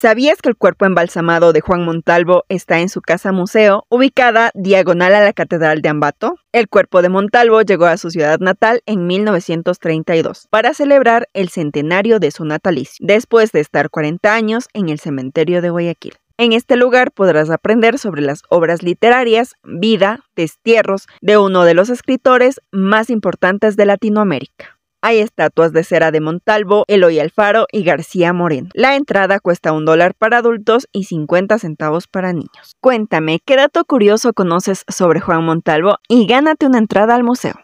¿Sabías que el cuerpo embalsamado de Juan Montalvo está en su casa museo, ubicada diagonal a la Catedral de Ambato? El cuerpo de Montalvo llegó a su ciudad natal en 1932 para celebrar el centenario de su natalicio, después de estar 40 años en el cementerio de Guayaquil. En este lugar podrás aprender sobre las obras literarias, vida, destierros de uno de los escritores más importantes de Latinoamérica. Hay estatuas de cera de Montalvo, Eloy Alfaro y García Moreno. La entrada cuesta un dólar para adultos y 50 centavos para niños. Cuéntame, ¿qué dato curioso conoces sobre Juan Montalvo? Y gánate una entrada al museo.